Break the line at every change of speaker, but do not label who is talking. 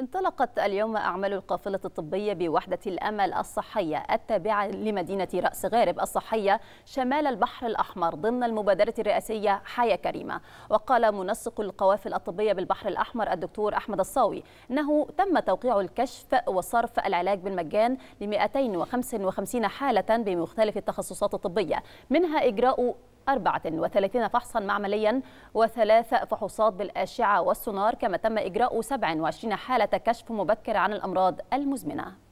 انطلقت اليوم أعمال القافلة الطبية بوحدة الأمل الصحية التابعة لمدينة رأس غارب الصحية شمال البحر الأحمر ضمن المبادرة الرئاسية حياة كريمة وقال منسق القوافل الطبية بالبحر الأحمر الدكتور أحمد الصاوي أنه تم توقيع الكشف وصرف العلاج بالمجان ل 255 حالة بمختلف التخصصات الطبية منها إجراء 34 فحصا معمليا وثلاث فحوصات بالأشعة والسونار كما تم إجراء 27 حالة كشف مبكر عن الأمراض المزمنة